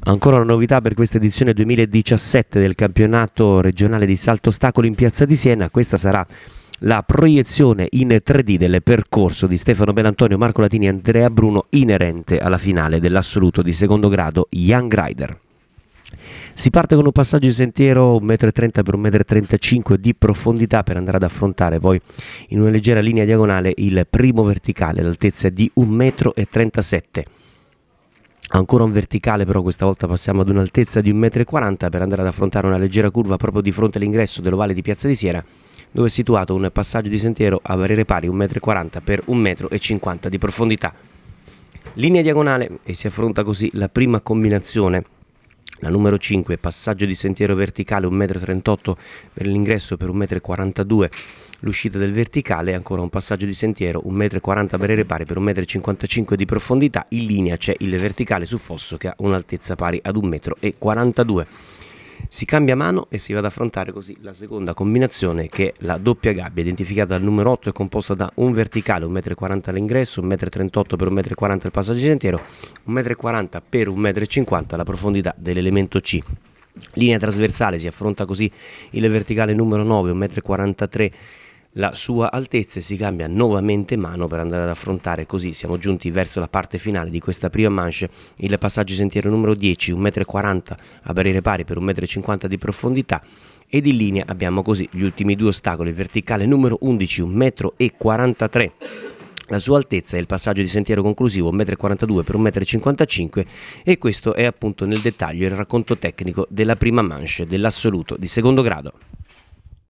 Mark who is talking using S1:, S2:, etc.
S1: Ancora una novità per questa edizione 2017 del campionato regionale di salto ostacoli in Piazza di Siena, questa sarà la proiezione in 3D del percorso di Stefano Benantonio, Marco Latini e Andrea Bruno inerente alla finale dell'assoluto di secondo grado Young Rider. Si parte con un passaggio in sentiero 1,30 m per 1,35 m di profondità per andare ad affrontare poi in una leggera linea diagonale il primo verticale l'altezza è di 1,37 m Ancora un verticale però questa volta passiamo ad un'altezza di 1,40 m per andare ad affrontare una leggera curva proprio di fronte all'ingresso dell'ovale di Piazza di Siena dove è situato un passaggio di sentiero a barriere pari 1,40 m per 1,50 m di profondità. Linea diagonale e si affronta così la prima combinazione la numero 5, passaggio di sentiero verticale 1,38 m per l'ingresso per 1,42 m l'uscita del verticale, ancora un passaggio di sentiero 1,40 m per i repari per 1,55 m di profondità, in linea c'è il verticale su fosso che ha un'altezza pari ad 1,42 m. Si cambia mano e si va ad affrontare così la seconda combinazione che è la doppia gabbia, identificata dal numero 8 è composta da un verticale, 1,40 m all'ingresso, 1,38 m per 1,40 m al passaggio sentiero, 1,40 m per 1,50 m la profondità dell'elemento C. Linea trasversale si affronta così il verticale numero 9, 1,43 m la sua altezza e si cambia nuovamente mano per andare ad affrontare così siamo giunti verso la parte finale di questa prima manche il passaggio sentiero numero 10 1,40 m a barriere pari per 1,50 m di profondità ed in linea abbiamo così gli ultimi due ostacoli verticale numero 11 1,43 m la sua altezza è il passaggio di sentiero conclusivo 1,42 m per 1,55 m e questo è appunto nel dettaglio il racconto tecnico della prima manche dell'assoluto di secondo grado.